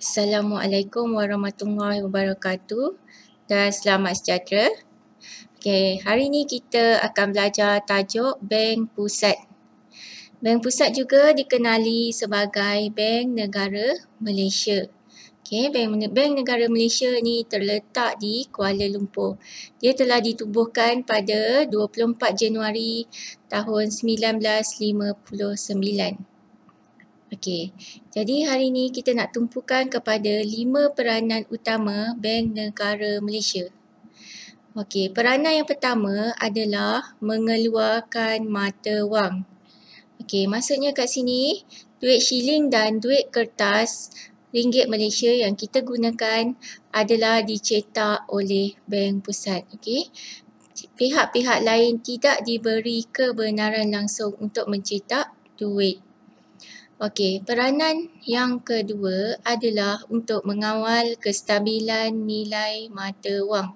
Assalamualaikum warahmatullahi wabarakatuh dan selamat sejahtera. Okay, hari ini kita akan belajar tajuk Bank Pusat. Bank Pusat juga dikenali sebagai Bank Negara Malaysia. Okay, Bank, Bank Negara Malaysia ni terletak di Kuala Lumpur. Dia telah ditubuhkan pada 24 Januari tahun 1959. Okey. Jadi hari ini kita nak tumpukan kepada lima peranan utama Bank Negara Malaysia. Okey, peranan yang pertama adalah mengeluarkan mata wang. Okey, maksudnya kat sini duit shilling dan duit kertas ringgit Malaysia yang kita gunakan adalah dicetak oleh Bank Pusat. Okey. Pihak-pihak lain tidak diberi kebenaran langsung untuk mencetak duit Okey, peranan yang kedua adalah untuk mengawal kestabilan nilai mata wang.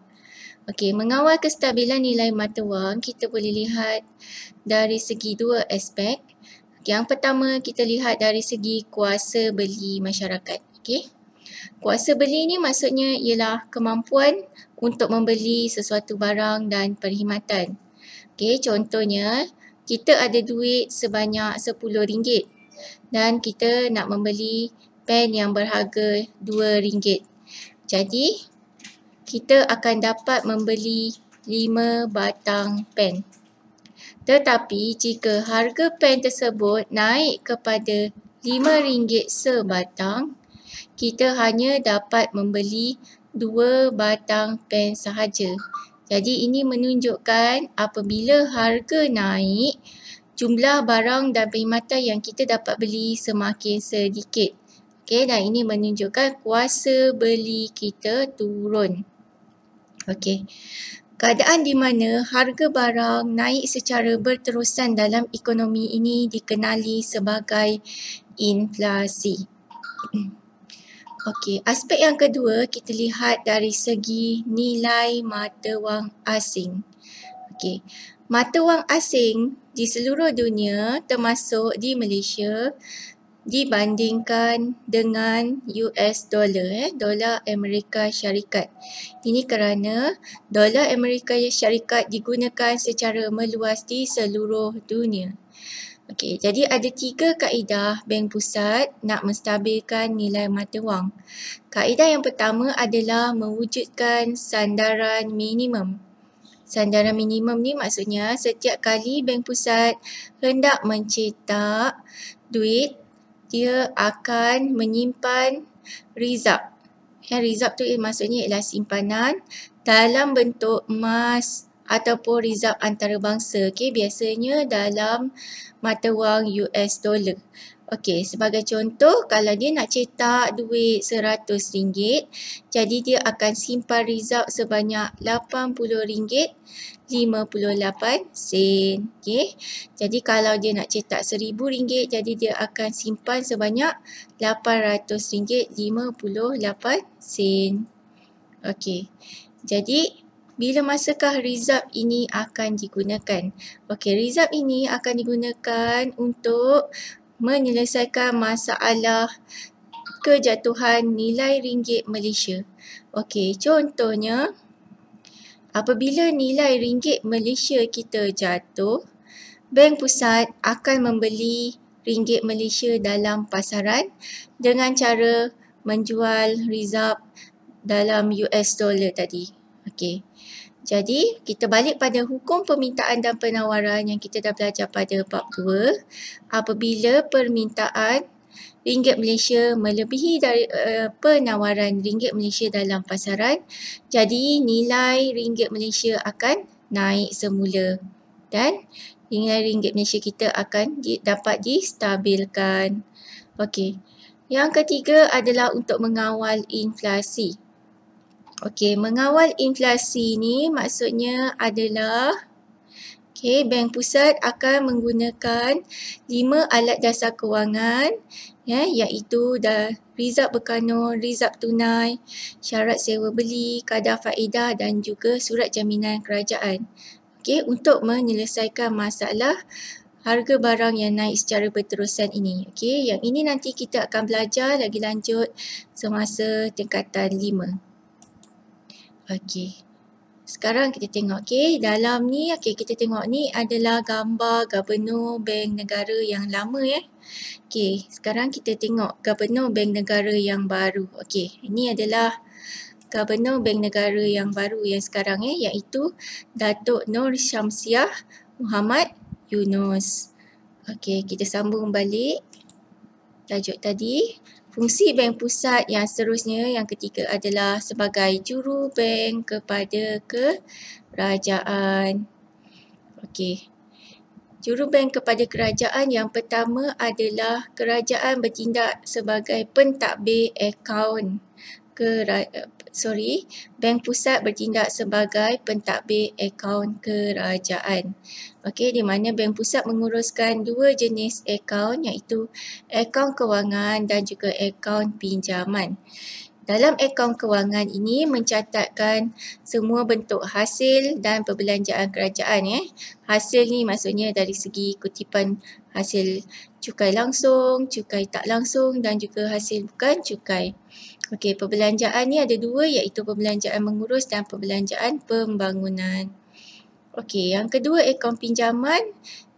Okey, mengawal kestabilan nilai mata wang, kita boleh lihat dari segi dua aspek. Yang pertama, kita lihat dari segi kuasa beli masyarakat. Okey. Kuasa beli ni maksudnya ialah kemampuan untuk membeli sesuatu barang dan perkhidmatan. Okey, contohnya kita ada duit sebanyak RM10 dan kita nak membeli pen yang berharga RM2. Jadi kita akan dapat membeli 5 batang pen. Tetapi jika harga pen tersebut naik kepada RM5 sebatang, kita hanya dapat membeli 2 batang pen sahaja. Jadi ini menunjukkan apabila harga naik, jumlah barang dan perkhidmatan yang kita dapat beli semakin sedikit. Okey, dan ini menunjukkan kuasa beli kita turun. Okey. Keadaan di mana harga barang naik secara berterusan dalam ekonomi ini dikenali sebagai inflasi. Okey, aspek yang kedua kita lihat dari segi nilai mata wang asing. Okey. Mata wang asing di seluruh dunia termasuk di Malaysia dibandingkan dengan US dollar eh dolar Amerika Syarikat. Ini kerana dolar Amerika Syarikat digunakan secara meluas di seluruh dunia. Okey, jadi ada tiga kaedah bank pusat nak menstabilkan nilai mata wang. Kaedah yang pertama adalah mewujudkan sandaran minimum sandaran minimum ni maksudnya setiap kali bank pusat hendak mencetak duit dia akan menyimpan rizab. Ya, rizab tu eh, maksudnya ialah simpanan dalam bentuk emas ataupun rizab antarabangsa. Okay, biasanya dalam mata wang US dollar. Okey, sebagai contoh, kalau dia nak cetak duit RM100, jadi dia akan simpan result sebanyak RM80.58. Okey, jadi kalau dia nak cetak RM1,000, jadi dia akan simpan sebanyak RM800.58. Okey, jadi bila masakah result ini akan digunakan? Okey, result ini akan digunakan untuk menyelesaikan masalah kejatuhan nilai ringgit Malaysia. Okey, contohnya apabila nilai ringgit Malaysia kita jatuh, Bank Pusat akan membeli ringgit Malaysia dalam pasaran dengan cara menjual rizab dalam US dollar tadi. Okey. Jadi kita balik pada hukum permintaan dan penawaran yang kita dah belajar pada bab 2. Apabila permintaan ringgit Malaysia melebihi dari uh, penawaran ringgit Malaysia dalam pasaran, jadi nilai ringgit Malaysia akan naik semula dan nilai ringgit Malaysia kita akan di, dapat distabilkan. Okey. Yang ketiga adalah untuk mengawal inflasi. Okey, mengawal inflasi ni maksudnya adalah okey, bank pusat akan menggunakan lima alat dasar kewangan ya, iaitu dah rizab berkanun, rizab tunai, syarat sewa beli, kadar faedah dan juga surat jaminan kerajaan. Okey, untuk menyelesaikan masalah harga barang yang naik secara berterusan ini. Okey, yang ini nanti kita akan belajar lagi lanjut semasa tingkatan lima. Okey. Sekarang kita tengok okey dalam ni okey kita tengok ni adalah gambar gubernur bank negara yang lama eh. Okey, sekarang kita tengok gubernur bank negara yang baru. Okey, ini adalah gubernur bank negara yang baru yang sekarang eh iaitu Datuk Nor Syamsiah Muhammad Yunus. Okey, kita sambung balik tajuk tadi. Fungsi bank pusat yang seterusnya yang ketiga adalah sebagai juru bank kepada kerajaan. Okey. Juru bank kepada kerajaan yang pertama adalah kerajaan bertindak sebagai pentadbir akaun kerajaan eh, sorry bank pusat bertindak sebagai pentadbir akaun kerajaan okey di mana bank pusat menguruskan dua jenis akaun iaitu akaun kewangan dan juga akaun pinjaman dalam akaun kewangan ini mencatatkan semua bentuk hasil dan perbelanjaan kerajaan eh. Hasil ni maksudnya dari segi kutipan hasil cukai langsung, cukai tak langsung dan juga hasil bukan cukai. Okey, perbelanjaan ni ada dua iaitu perbelanjaan mengurus dan perbelanjaan pembangunan. Okey, yang kedua akaun pinjaman.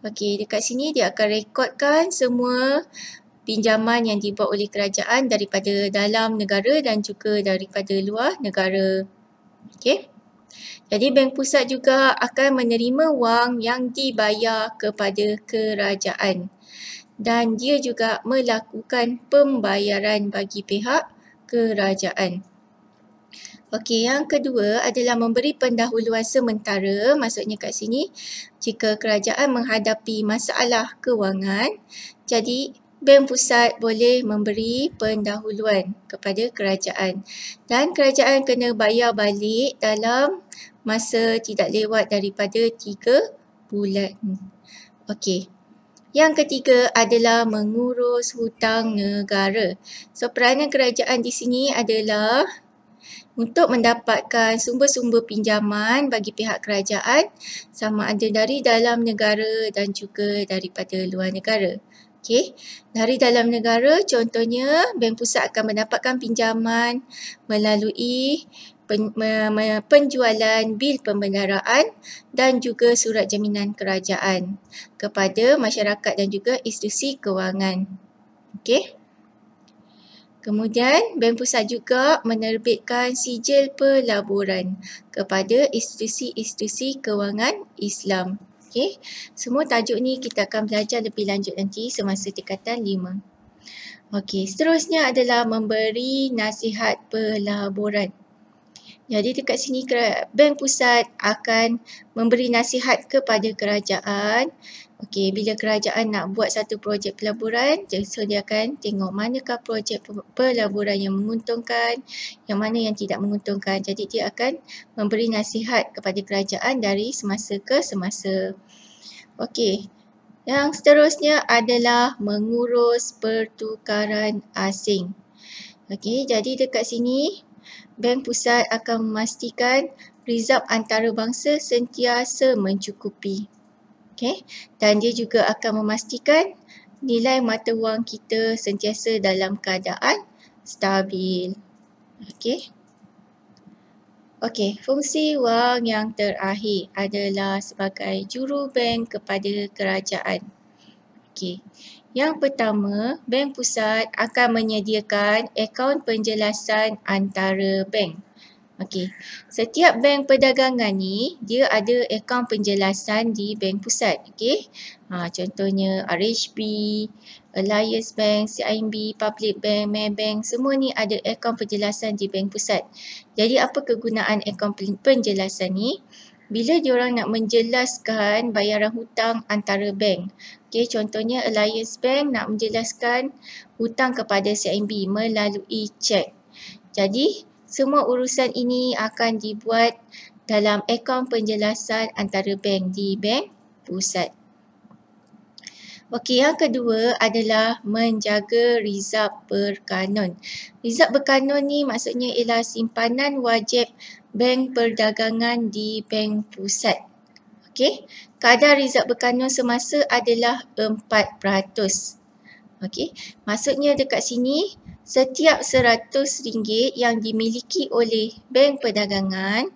Okey, dekat sini dia akan rekodkan semua pinjaman yang dibuat oleh kerajaan daripada dalam negara dan juga daripada luar negara. Okey. Jadi bank pusat juga akan menerima wang yang dibayar kepada kerajaan dan dia juga melakukan pembayaran bagi pihak kerajaan. Okey, yang kedua adalah memberi pendahuluan sementara, maksudnya kat sini jika kerajaan menghadapi masalah kewangan, jadi bank pusat boleh memberi pendahuluan kepada kerajaan dan kerajaan kena bayar balik dalam masa tidak lewat daripada 3 bulan. Okey. Yang ketiga adalah mengurus hutang negara. So peranan kerajaan di sini adalah untuk mendapatkan sumber-sumber pinjaman bagi pihak kerajaan sama ada dari dalam negara dan juga daripada luar negara. Okey, dari dalam negara contohnya bank pusat akan mendapatkan pinjaman melalui penjualan bil pembendaraan dan juga surat jaminan kerajaan kepada masyarakat dan juga institusi kewangan. Okey. Kemudian Bank Pusat juga menerbitkan sijil pelaburan kepada institusi-institusi kewangan Islam. Okey. Semua tajuk ni kita akan belajar lebih lanjut nanti semasa tingkatan 5. Okey, seterusnya adalah memberi nasihat pelaburan. Jadi dekat sini bank pusat akan memberi nasihat kepada kerajaan. Okey, bila kerajaan nak buat satu projek pelaburan, so dia akan tengok manakah projek pelaburan yang menguntungkan, yang mana yang tidak menguntungkan. Jadi dia akan memberi nasihat kepada kerajaan dari semasa ke semasa. Okey. Yang seterusnya adalah mengurus pertukaran asing. Okey, jadi dekat sini Bank Pusat akan memastikan rizab antarabangsa sentiasa mencukupi. Okay. Dan dia juga akan memastikan nilai mata wang kita sentiasa dalam keadaan stabil. Okay. Okay, fungsi wang yang terakhir adalah sebagai juru bank kepada kerajaan. Okey. Yang pertama, bank pusat akan menyediakan akaun penjelasan antara bank. Okey. Setiap bank perdagangan ni dia ada akaun penjelasan di bank pusat. Okey. Ha, contohnya RHB, Alliance Bank, CIMB, Public Bank, Maybank semua ni ada akaun penjelasan di bank pusat. Jadi apa kegunaan akaun penjelasan ni? bila orang nak menjelaskan bayaran hutang antara bank. Okay, contohnya Alliance Bank nak menjelaskan hutang kepada CIMB melalui cek. Jadi, semua urusan ini akan dibuat dalam akaun penjelasan antara bank di bank pusat. Okey, yang kedua adalah menjaga rizab berkanun. Rizab berkanun ni maksudnya ialah simpanan wajib bank perdagangan di bank pusat. Okey, kadar rizab berkanun semasa adalah 4%. Okey, maksudnya dekat sini setiap RM100 yang dimiliki oleh bank perdagangan,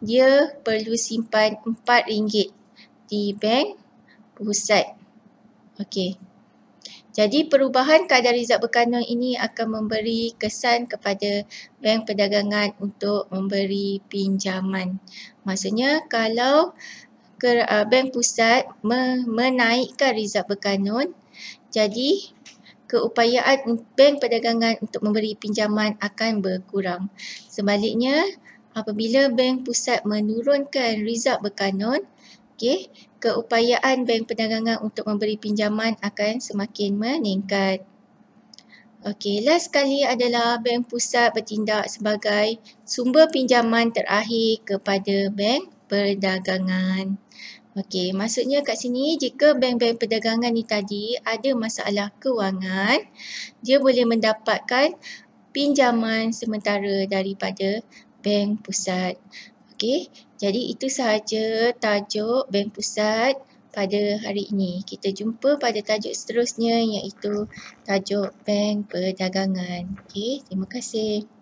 dia perlu simpan RM4 di bank pusat. Okey, jadi perubahan kadar rizab berkanun ini akan memberi kesan kepada bank perdagangan untuk memberi pinjaman. Maksudnya kalau uh, bank pusat menaikkan rizab berkanun, jadi keupayaan bank perdagangan untuk memberi pinjaman akan berkurang. Sebaliknya, apabila bank pusat menurunkan rizab berkanun, okey keupayaan bank perdagangan untuk memberi pinjaman akan semakin meningkat okey last sekali adalah bank pusat bertindak sebagai sumber pinjaman terakhir kepada bank perdagangan okey maksudnya kat sini jika bank-bank perdagangan ni tadi ada masalah kewangan dia boleh mendapatkan pinjaman sementara daripada bank pusat okey jadi itu sahaja tajuk bank pusat pada hari ini. Kita jumpa pada tajuk seterusnya iaitu tajuk bank perdagangan. Okay, terima kasih.